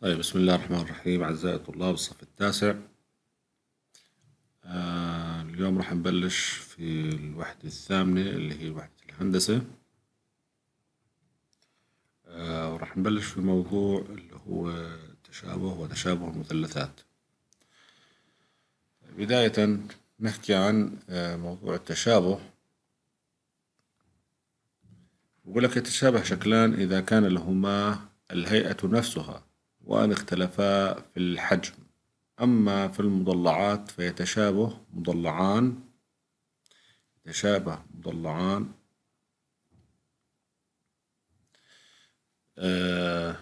طيب بسم الله الرحمن الرحيم أعزائي الطلاب الصف التاسع آه اليوم راح نبلش في الوحدة الثامنة اللي هي وحدة الهندسة آه وراح نبلش في موضوع اللي هو تشابه وتشابه المثلثات بداية نحكي عن آه موضوع التشابه يقول لك يتشابه شكلان إذا كان لهما الهيئة نفسها وأن اختلفا في الحجم أما في المضلعات فيتشابه مضلعان يتشابه مضلعان آه،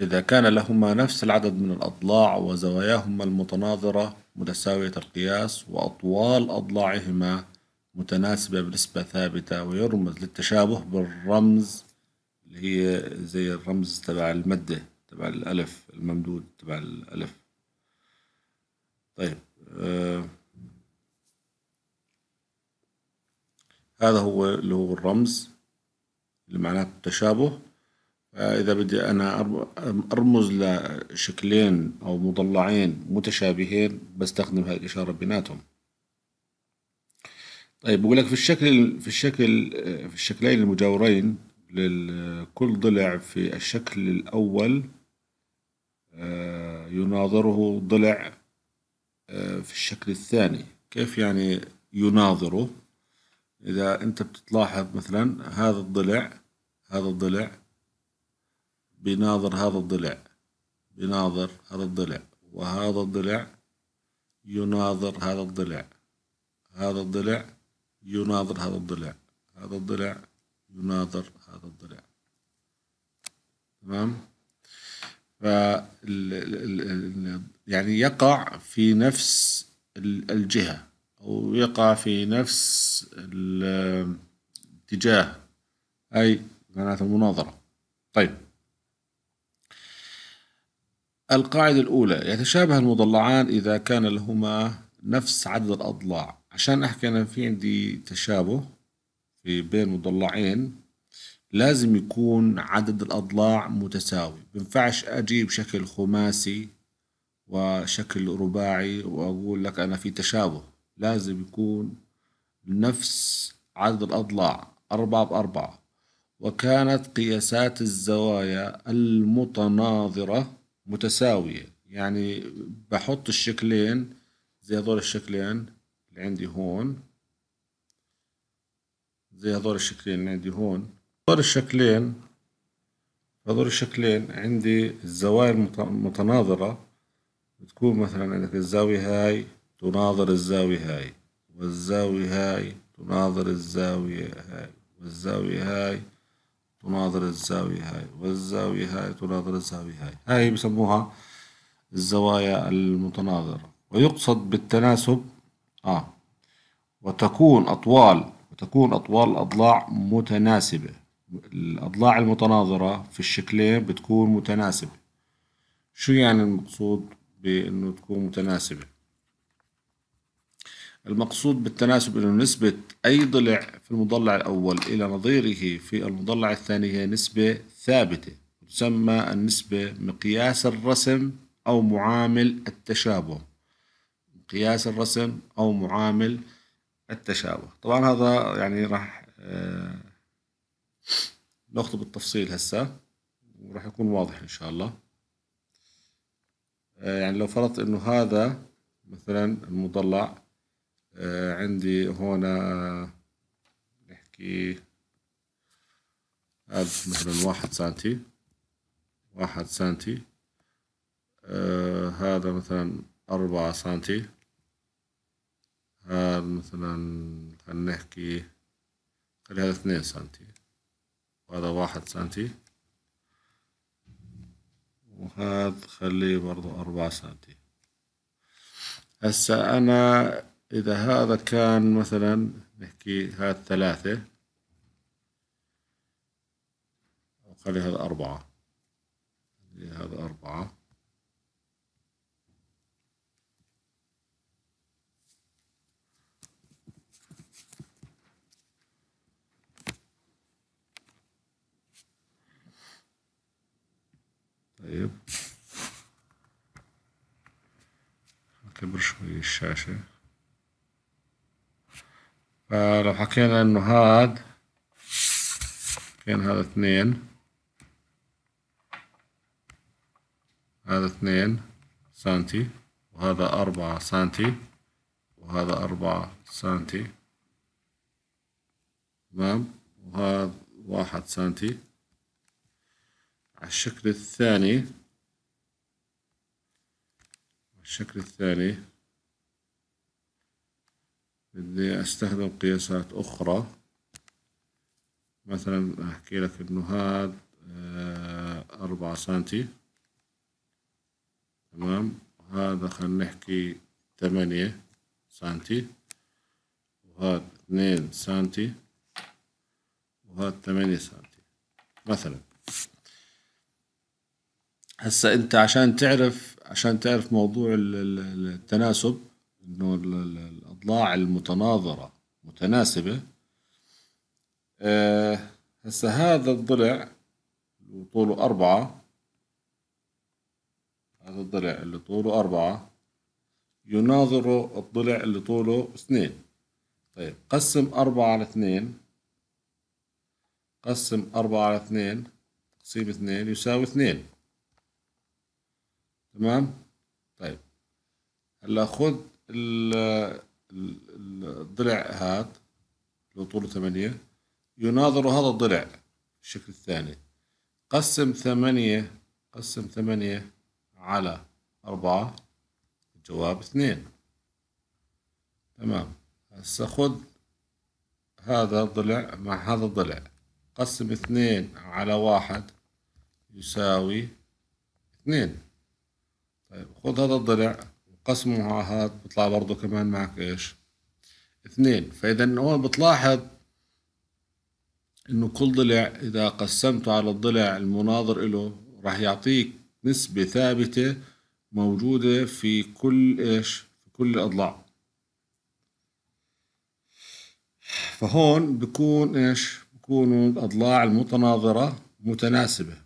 إذا كان لهما نفس العدد من الأضلاع وزواياهما المتناظرة متساوية القياس وأطوال أضلاعهما متناسبة بنسبة ثابتة ويرمز للتشابه بالرمز اللي هي زي الرمز تبع المدة تبع الألف الممدود تبع الألف طيب آه هذا هو اللي هو الرمز اللي معناته التشابه فاذا إذا بدي أنا أرمز لشكلين أو مضلعين متشابهين بستخدم هاي الإشارة بيناتهم طيب بقول لك في الشكل في الشكل آه، في الشكلين المجاورين لكل ضلع في الشكل الأول آه، يناظره ضلع آه، في الشكل الثاني كيف يعني يناظره إذا أنت بتلاحظ مثلا هذا الضلع هذا الضلع بيناظر هذا الضلع بيناظر هذا الضلع وهذا الضلع يناظر هذا الضلع هذا الضلع يناظر هذا الضلع هذا الضلع يناظر هذا الضلع تمام ف يعني يقع في نفس الجهة أو يقع في نفس الاتجاه أي معناته المناظرة طيب القاعدة الأولى يتشابه المضلعان إذا كان لهما نفس عدد الأضلاع عشان أحكي أنا في عندي تشابه في بين مضلعين لازم يكون عدد الأضلاع متساوي بنفعش أجيب شكل خماسي وشكل رباعي وأقول لك أنا في تشابه لازم يكون نفس عدد الأضلاع أربعة بأربعة وكانت قياسات الزوايا المتناظرة متساوية يعني بحط الشكلين زي هذول الشكلين اللي عندي هون زي هذول الشكلين اللي عندي هون دور الشكلين هذول الشكلين عندي الزوايا المتناظرة بتكون مثلا عندك الزاوية هاي تناظر الزاوية هاي والزاوية هاي تناظر الزاوية هاي والزاوية هاي تناظر الزاوية هاي والزاوية هاي تناظر الزاوية هاي هاي بسموها الزوايا المتناظرة ويقصد بالتناسب آه وتكون أطوال وتكون أطوال الأضلاع متناسبة الأضلاع المتناظرة في الشكلين بتكون متناسبة شو يعني المقصود بأنه تكون متناسبة المقصود بالتناسب أنه نسبة أي ضلع في المضلع الأول إلى نظيره في المضلع الثاني هي نسبة ثابتة تسمى النسبة مقياس الرسم أو معامل التشابه مقياس الرسم أو معامل التشابه طبعا هذا يعني راح آه، ناخذه بالتفصيل هسه وراح يكون واضح إن شاء الله آه، يعني لو فرضت إنه هذا مثلا المضلع آه، عندي هنا آه، نحكي هذا مثلا واحد سنتي واحد سنتي هذا مثلا أربعة سنتي هذا مثلا خلينا نحكي خلي هذا اثنين سنتي وهذا واحد سنتي وهذا خليه برضو أربعة سنتي هسا أنا إذا هذا كان مثلا نحكي هذا ثلاثة أو خلي هذا أربعة هذا أربعة طيب كبر شوي الشاشة فلو آه، حكينا انه هاد كان هذا اثنين هذا اثنين سنتي وهذا أربعة سنتي وهذا أربعة سنتي تمام وهذا واحد سنتي على الشكل الثاني الشكل الثاني بدي استخدم قياسات اخرى مثلا احكي لك انه هذا آه، أربعة سنتي تمام هذا خلينا نحكي ثمانية سنتي وهذا اثنين سنتي وهذا ثمانية سنتي مثلا هسا انت عشان تعرف عشان تعرف موضوع التناسب انه الاضلاع المتناظره متناسبه آه، هسا هذا الضلع اللي طوله أربعة هذا الضلع اللي طوله أربعة يناظره الضلع اللي طوله اثنين طيب قسم أربعة على اثنين قسم أربعة على اثنين تقسيم اثنين يساوي اثنين تمام طيب هلا خذ الضلع هذا اللي طوله ثمانية يناظر هذا الضلع الشكل الثاني قسم ثمانية قسم ثمانية على أربعة الجواب اثنين تمام هسه خذ هذا الضلع مع هذا الضلع قسم اثنين على واحد يساوي اثنين خذ هذا الضلع قسمه مع هذا بيطلع برضه كمان معك ايش اثنين فاذا هون بتلاحظ انه كل ضلع اذا قسمته على الضلع المناظر له راح يعطيك نسبة ثابتة موجودة في كل ايش في كل الاضلاع فهون بكون ايش بكونوا الاضلاع المتناظرة متناسبة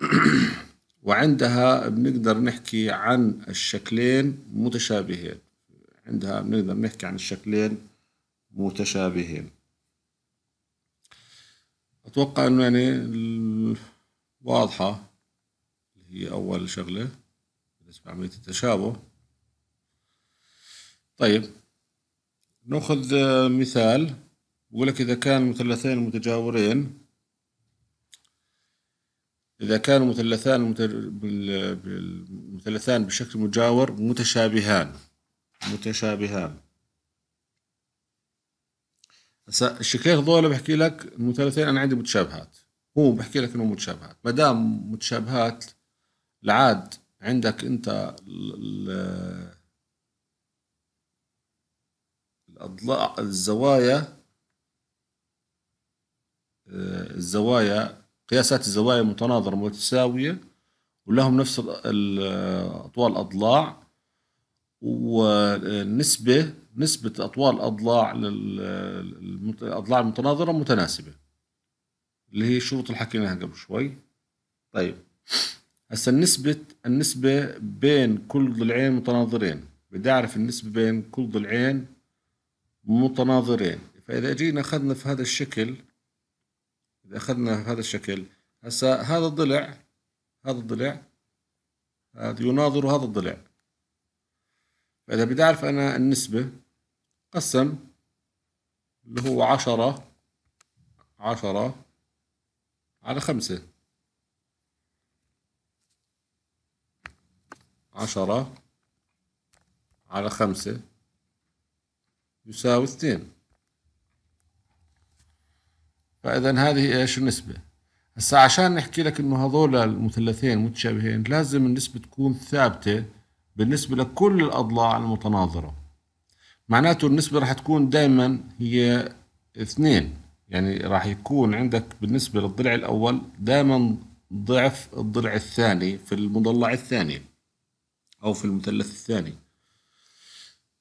وعندها بنقدر نحكي عن الشكلين متشابهين عندها بنقدر نحكي عن الشكلين متشابهين أتوقع أنه يعني واضحة هي أول شغلة بالنسبة لعملية التشابه طيب نأخذ مثال بقول لك إذا كان مثلثين متجاورين إذا كانوا مثلثان مثلثان بشكل مجاور متشابهان متشابهان هسا الشكلين هذول بحكي لك المثلثين أنا عندي متشابهات هو بحكي لك إنه متشابهات ما دام متشابهات العاد عندك أنت الأضلاع الزوايا آه، الزوايا قياسات الزوايا متناظرة متساوية ولهم نفس أطوال الأضلاع والنسبة نسبة أطوال الأضلاع للأضلاع المتناظرة متناسبة اللي هي الشروط اللي حكيناها قبل شوي طيب هسا النسبة النسبة بين كل ضلعين متناظرين بدي أعرف النسبة بين كل ضلعين متناظرين فإذا جينا أخذنا في هذا الشكل إذا أخذنا هذا الشكل هسا هذا الضلع هذا الضلع هذا يناظر هذا الضلع فإذا بدي أعرف أنا النسبة قسم اللي هو عشرة عشرة على خمسة عشرة على خمسة يساوي اثنين فاذا هذه ايش النسبه هسا عشان نحكي لك انه هذول المثلثين متشابهين لازم النسبه تكون ثابته بالنسبه لكل الاضلاع المتناظره معناته النسبه راح تكون دائما هي اثنين يعني راح يكون عندك بالنسبه للضلع الاول دائما ضعف الضلع الثاني في المضلع الثاني او في المثلث الثاني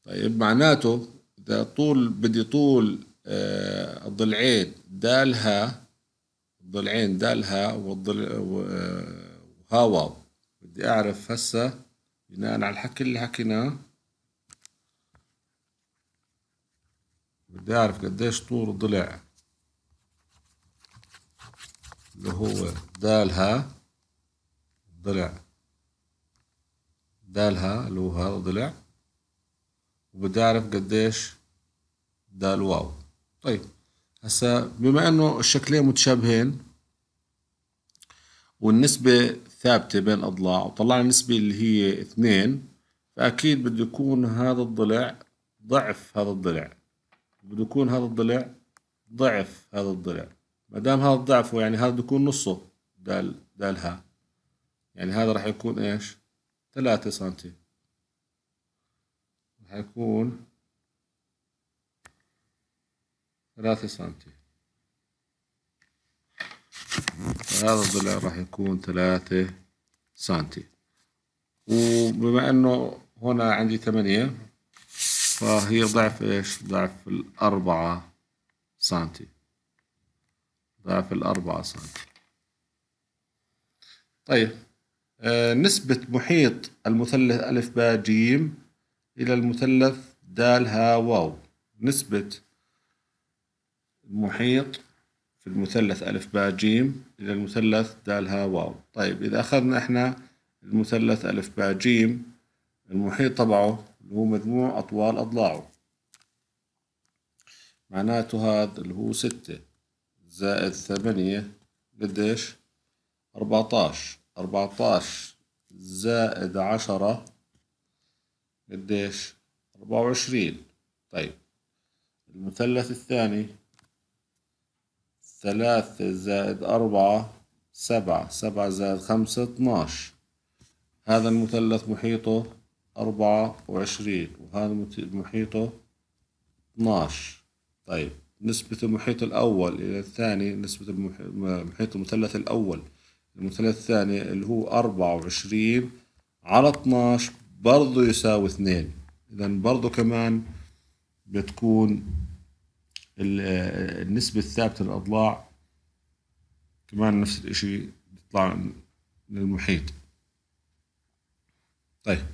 طيب معناته اذا طول بدي طول الضلعين آه، دالها ضلعين الضلعين دال والضلع وها آه، واو بدي أعرف هسه بناء على الحكي اللي حكيناه بدي أعرف قديش طول الضلع اللي هو دالها ضلع دالها اللي هو هذا ضلع وبدي أعرف قديش دال واو طيب هسا بما انه الشكلين متشابهين والنسبة ثابتة بين الأضلاع وطلعنا النسبة اللي هي اثنين فأكيد بده يكون هذا الضلع ضعف هذا الضلع بده يكون هذا الضلع ضعف هذا الضلع ما دام هذا ضعفه يعني هذا بده يكون نصه دال دال ها يعني هذا راح يكون ايش؟ ثلاثة سنتي راح يكون ثلاثة سنتي هذا الضلع راح يكون ثلاثة سنتي وبما انه هنا عندي ثمانية فهي ضعف ايش؟ ضعف الأربعة سنتي ضعف الأربعة سنتي طيب آه، نسبة محيط المثلث ألف باء جيم إلى المثلث دال ها واو نسبة المحيط في المثلث ألف باء جيم إلى المثلث دال ها واو طيب إذا أخذنا إحنا المثلث ألف باء جيم المحيط تبعه اللي هو مجموع أطوال أضلاعه معناته هذا اللي هو ستة زائد ثمانية قديش أربعتاش أربعتاش زائد عشرة قديش أربعة وعشرين طيب المثلث الثاني ثلاثة زائد أربعة سبعة سبعة زائد خمسة اتناش هذا المثلث محيطه أربعة وعشرين وهذا محيطه اتناش طيب نسبة المحيط الأول إلى الثاني نسبة محيط المثلث الأول المثلث الثاني اللي هو أربعة وعشرين على اتناش برضه يساوي اثنين إذا برضه كمان بتكون النسبة الثابتة للأضلاع كمان نفس الإشي بيطلع المحيط طيب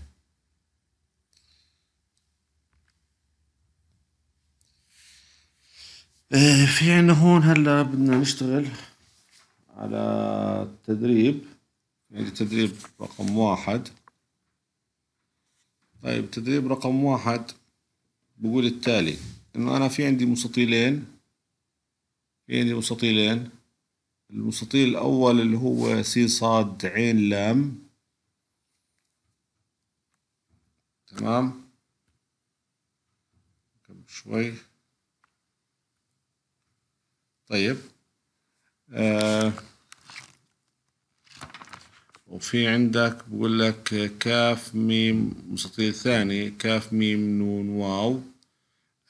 آه، في عنا هون هلا بدنا نشتغل على التدريب عندي تدريب رقم واحد طيب تدريب رقم واحد بقول التالي انه انا في عندي مستطيلين في عندي مستطيلين المستطيل الاول اللي هو س ص ع لام تمام شوي طيب آه وفي عندك بقول لك كاف ميم مستطيل ثاني كاف ميم نون واو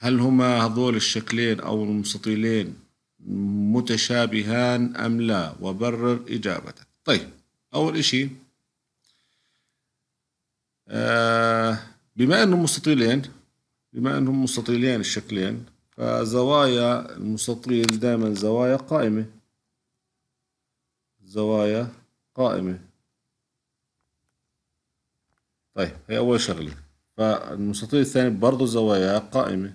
هل هما هذول الشكلين أو المستطيلين متشابهان أم لا وبرر إجابتك طيب أول إشي آه، بما أنهم مستطيلين بما أنهم مستطيلين الشكلين فزوايا المستطيل دائما زوايا قائمة زوايا قائمة طيب هي أول شغلة فالمستطيل الثاني برضه زوايا قائمة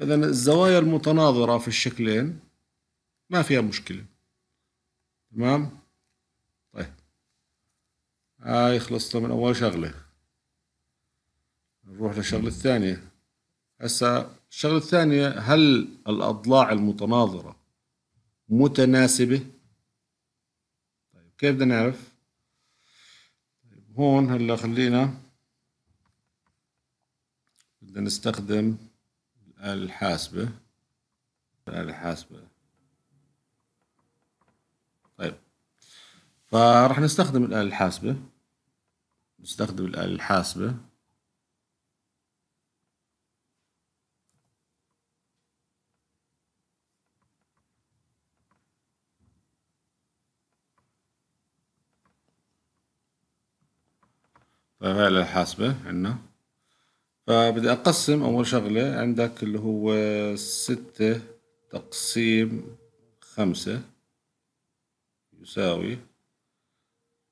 إذا الزوايا المتناظرة في الشكلين ما فيها مشكلة تمام طيب هاي خلصنا من أول شغلة نروح للشغلة الثانية هسا الشغلة الثانية هل الأضلاع المتناظرة متناسبة؟ طيب كيف بدنا نعرف؟ طيب هون هلا خلينا بدنا نستخدم الحاسبة الآلة الحاسبة طيب فراح نستخدم الآلة الحاسبة نستخدم الآلة الحاسبة طيب الآلة الحاسبة عندنا فبدي أقسم أول شغلة عندك اللي هو ستة تقسيم خمسة يساوي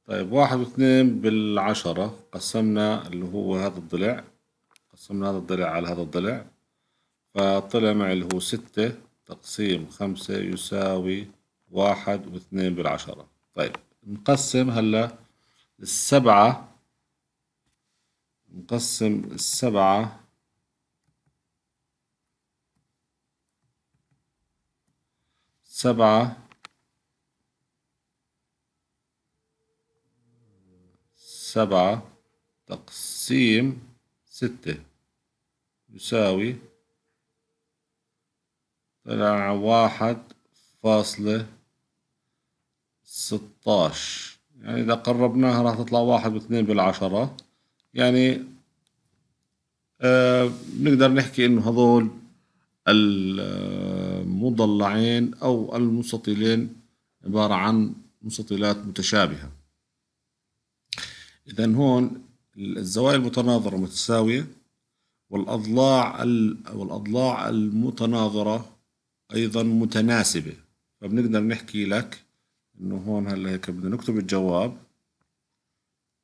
طيب واحد واثنين بالعشرة قسمنا اللي هو هذا الضلع قسمنا هذا الضلع على هذا الضلع فطلع معي اللي هو ستة تقسيم خمسة يساوي واحد واثنين بالعشرة طيب نقسم هلا السبعة نقسم السبعة سبعة سبعة تقسيم ستة يساوي طلع واحد فاصلة ستاش يعني إذا قربناها راح تطلع واحد واثنين بالعشرة يعني آه، بنقدر نحكي انه هذول المضلعين او المستطيلين عباره عن مستطيلات متشابهه اذا هون الزوايا المتناظره متساويه والاضلاع والاضلاع المتناظره ايضا متناسبه فبنقدر نحكي لك انه هون هلا هيك بدنا نكتب الجواب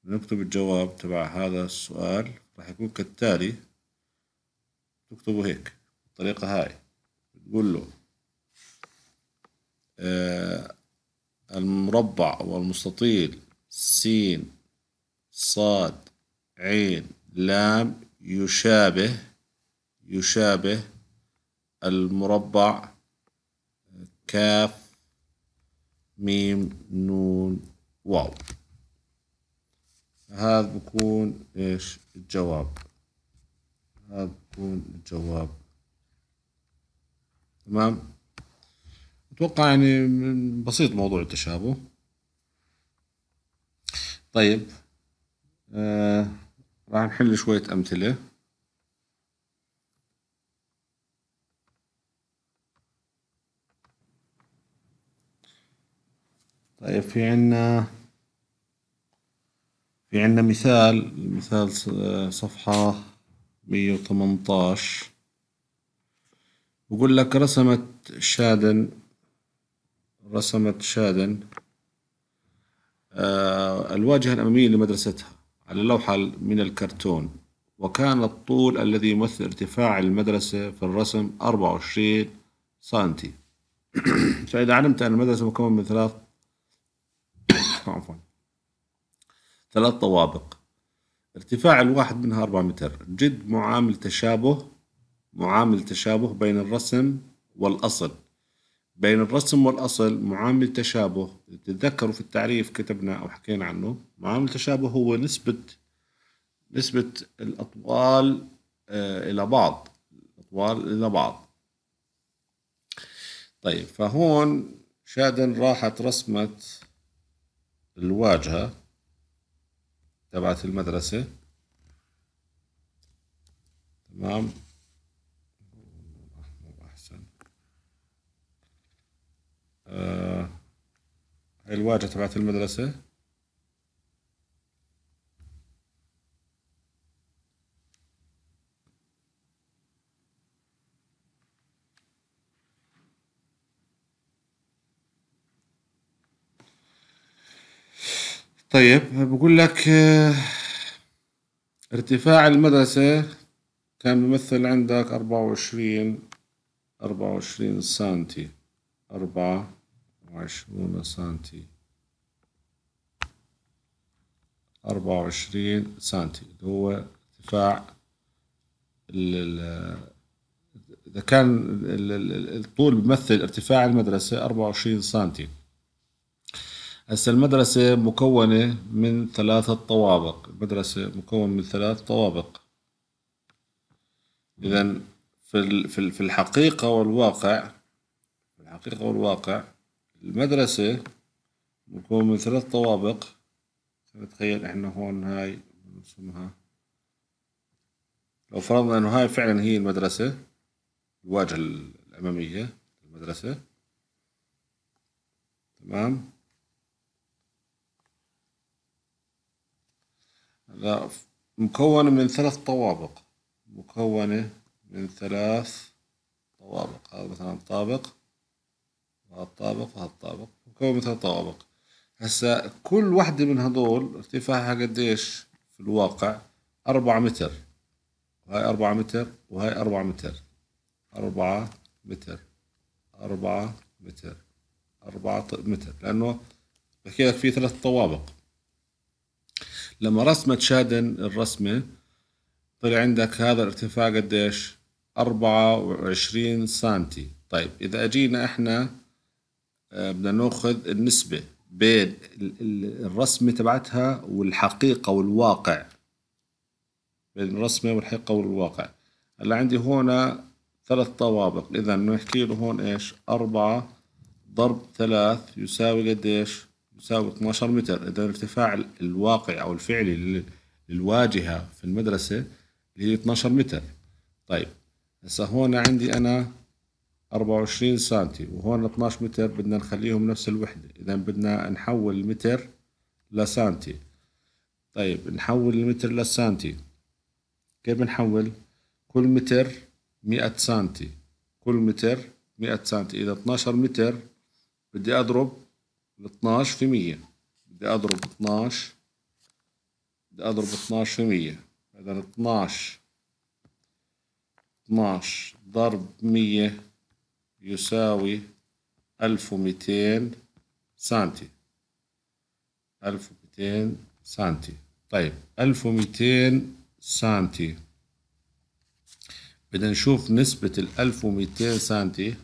نكتب الجواب تبع هذا السؤال راح يكون كالتالي تكتبه هيك بالطريقة هاي بتقول له آه المربع والمستطيل سين صاد عين لام يشابه يشابه المربع كاف ميم نون واو هذا بكون ايش الجواب هذا بكون الجواب تمام اتوقع يعني بسيط موضوع التشابه طيب آه راح نحل شوية أمثلة طيب في عنا في عندنا مثال مثال صفحة مية وتمنطاش بقول لك رسمت شادن رسمت شادن آه، الواجهة الأمامية لمدرستها على لوحة من الكرتون وكان الطول الذي يمثل ارتفاع المدرسة في الرسم 24 سنتي فإذا علمت أن المدرسة مكونة من ثلاث عفوا ثلاث طوابق ارتفاع الواحد منها 4 متر جد معامل تشابه معامل تشابه بين الرسم والأصل بين الرسم والأصل معامل تشابه تتذكروا في التعريف كتبنا أو حكينا عنه معامل تشابه هو نسبة نسبة الأطوال آه، إلى بعض الأطوال إلى بعض طيب فهون شادن راحت رسمت الواجهة تبعت المدرسة تمام آه، هاي الواجهة تبعت المدرسة طيب بقول لك آه، ارتفاع المدرسة كان بيمثل عندك أربعة وعشرين أربعة وعشرين سنتي أربعة وعشرون سنتي أربعة وعشرين سنتي هو ارتفاع إذا كان الطول بيمثل ارتفاع المدرسة أربعة وعشرين سنتي هسه المدرسة مكونة من ثلاثة طوابق المدرسة مكونة من ثلاث طوابق إذا في في الحقيقة والواقع في الحقيقة والواقع المدرسة مكونة من ثلاث طوابق نتخيل احنا هون هاي نرسمها لو فرضنا انه هاي فعلا هي المدرسة الواجهة الأمامية المدرسة تمام لا مكونة من ثلاث طوابق مكونة من ثلاث طوابق هذا مثلا طابق وهالطابق وهالطابق مكون من ثلاث طوابق هسا كل وحدة من هدول ارتفاعها قديش في الواقع أربعة متر وهاي أربعة متر وهاي أربعة متر أربعة متر أربعة متر أربعة متر لأنه بحكي لك في ثلاث طوابق لما رسمت شادن الرسمة طلع عندك هذا الارتفاع قديش وعشرين سانتي طيب إذا أجينا إحنا آه، بدنا ناخذ النسبة بين الرسمة تبعتها والحقيقة والواقع بين الرسمة والحقيقة والواقع هلا عندي هون ثلاث طوابق إذا نحكي له هون إيش أربعة ضرب ثلاث يساوي قديش تساوي 12 متر إذا الارتفاع الواقعي أو الفعلي للواجهة في المدرسة اللي هي 12 متر طيب هسا هون عندي أنا 24 سنتي وهون 12 متر بدنا نخليهم نفس الوحدة إذا بدنا نحول المتر لسانتي طيب نحول المتر لسانتي كيف بنحول كل متر 100 سنتي كل متر 100 سنتي إذا 12 متر بدي أضرب ال 12 في 100 بدي اضرب 12 بدي اضرب 12 في 100 اذا 12 12 ضرب 100 يساوي 1200 سنتي 1200 سنتي طيب 1200 سنتي بدنا نشوف نسبة ال 1200 سنتي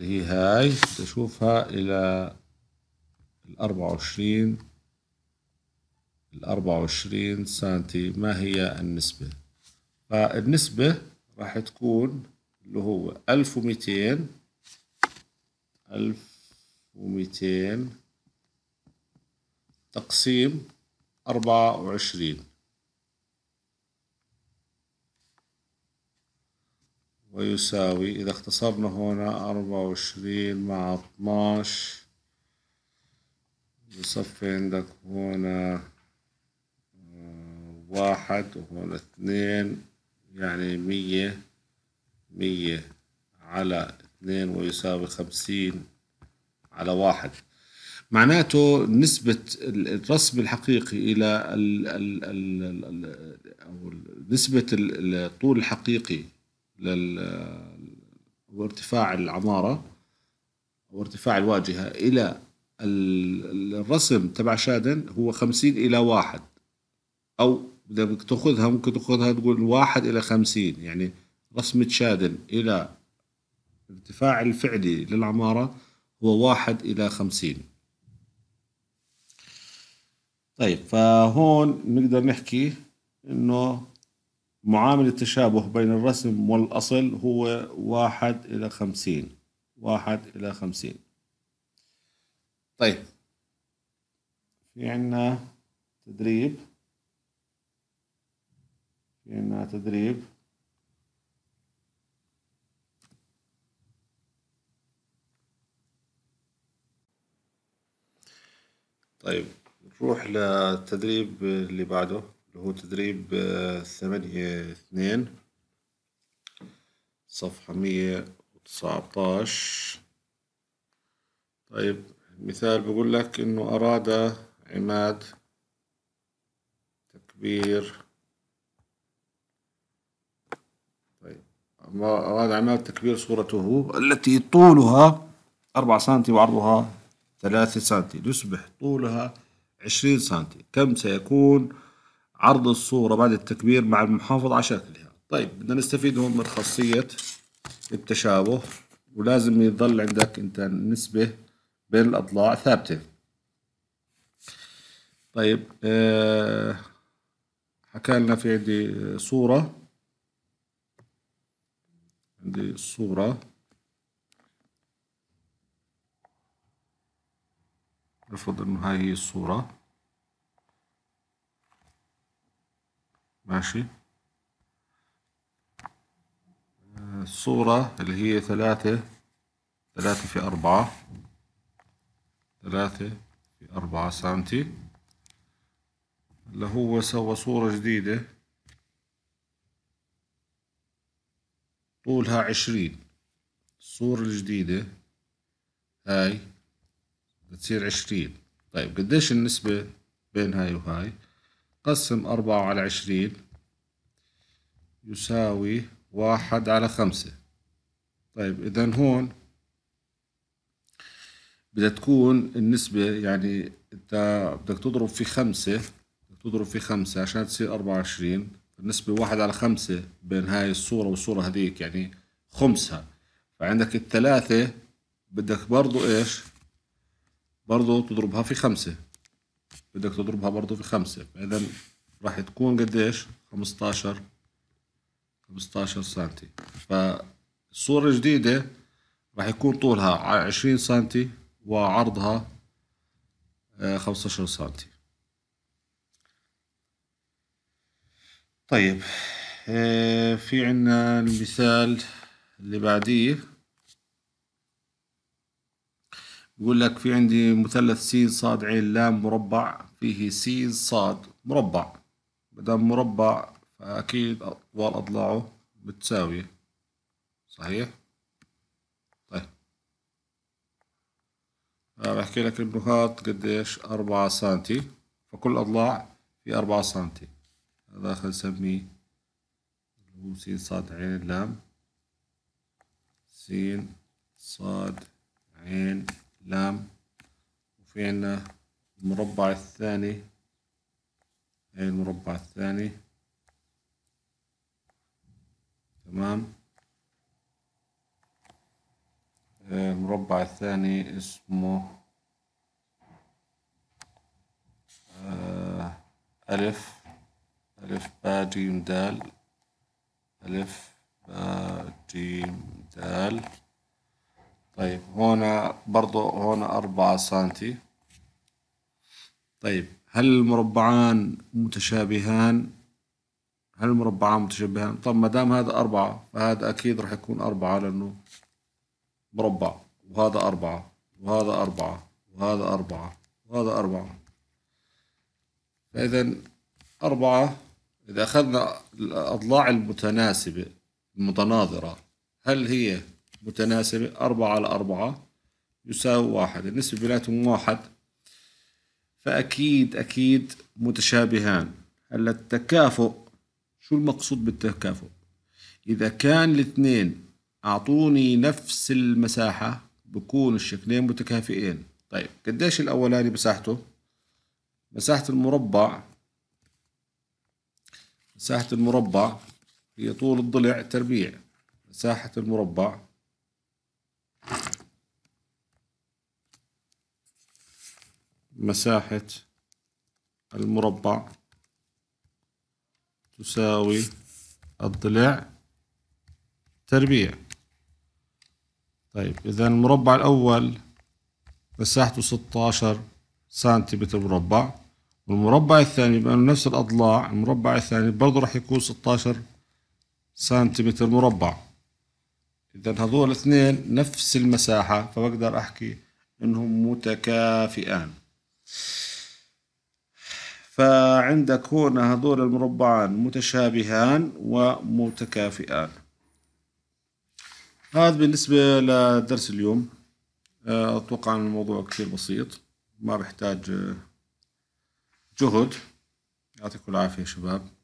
اللي هي هاي تشوفها إلى الأربعة وعشرين الأربعة وعشرين سنتي ما هي النسبة فالنسبة راح تكون اللي هو ألف وميتين ألف وميتين تقسيم أربعة وعشرين ويساوي إذا اختصرنا هنا أربعة وعشرين مع اثناش بصفي عندك هنا آه، واحد وهنا اثنين يعني مية مية على اثنين ويساوي خمسين على واحد معناته نسبة الرسم الحقيقي إلى ال ال ال نسبة الطول الحقيقي لل وارتفاع العمارة وارتفاع الواجهة إلى الرسم تبع شادن هو خمسين إلى واحد أو إذا بدك تاخذها ممكن تاخذها تقول واحد إلى خمسين يعني رسمة شادن إلى ارتفاع الفعلي للعمارة هو واحد إلى خمسين طيب فهون نقدر نحكي إنه معامل التشابه بين الرسم والأصل هو واحد إلى خمسين واحد إلى خمسين طيب في عنا تدريب في عنا تدريب طيب نروح للتدريب اللي بعده هو تدريب آه، ثمانية اثنين صفحة مية وتسعتاش طيب مثال بقول لك إنه أراد عماد تكبير طيب أراد عماد تكبير صورته التي طولها أربعة سنتي وعرضها ثلاثة سنتي ليصبح طولها عشرين سنتي كم سيكون عرض الصورة بعد التكبير مع المحافظ على شكلها طيب بدنا نستفيد هون من خاصية التشابه ولازم يظل عندك انت النسبة بين الأضلاع ثابتة طيب آه، حكى لنا في عندي صورة عندي صورة نفرض انه هاي هي الصورة ماشي الصورة آه، اللي هي ثلاثة ثلاثة في أربعة ثلاثة في أربعة سنتي اللي هو سوى صورة جديدة طولها عشرين الصورة الجديدة هاي بتصير عشرين طيب قديش النسبة بين هاي وهاي قسم أربعة على عشرين يساوي واحد على خمسة طيب إذا هون بدها تكون النسبة يعني أنت بدك تضرب في خمسة بدك تضرب في خمسة عشان تصير أربعة وعشرين النسبة واحد على خمسة بين هاي الصورة والصورة هذيك يعني خمسها فعندك الثلاثة بدك برضو إيش برضو تضربها في خمسة بدك تضربها برضو في خمسة فإذا راح تكون قديش خمستاشر 15 سم فالصورة الجديدة راح يكون طولها 20 سم وعرضها 15 آه، سم طيب آه، في عنا المثال اللي بعديه بقول لك في عندي مثلث س ص ع لام مربع فيه س ص مربع بدل مربع فأكيد أطوال أضلاعه متساوية صحيح؟ طيب أنا آه، بحكي لك البلوكات قديش أربعة سنتي فكل أضلاع في أربعة سنتي هذا خلينا نسميه هو س ص عين لام س ص عين لام وفي عنا المربع الثاني هي المربع الثاني تمام المربع آه، الثاني اسمه آه، ألف ألف باء جيم دال ألف باء جيم دال طيب هنا برضو هنا أربعة سنتي طيب هل المربعان متشابهان هل المربعان متشابهان؟ طب ما دام هذا أربعة فهذا أكيد راح يكون أربعة لأنه مربع وهذا أربعة وهذا أربعة وهذا أربعة وهذا أربعة فإذا أربعة إذا أخذنا الأضلاع المتناسبة المتناظرة هل هي متناسبة أربعة على أربعة يساوي واحد النسبة بيناتهم واحد فأكيد أكيد متشابهان هلا التكافؤ شو المقصود بالتكافؤ إذا كان الاثنين أعطوني نفس المساحة بكون الشكلين متكافئين طيب قديش الأولاني مساحته مساحة المربع مساحة المربع هي طول الضلع تربيع مساحة المربع مساحة المربع تساوي الضلع تربيع طيب إذا المربع الأول مساحته 16 سنتيمتر مربع والمربع الثاني بأنه نفس الأضلاع المربع الثاني برضه راح يكون 16 سنتيمتر مربع إذا هذول الاثنين نفس المساحة فبقدر أحكي إنهم متكافئان فعندك هنا هذول المربعان متشابهان ومتكافئان هذا بالنسبة لدرس اليوم آه، أتوقع أن الموضوع كثير بسيط ما بحتاج آه، جهد يعطيكم العافية يا شباب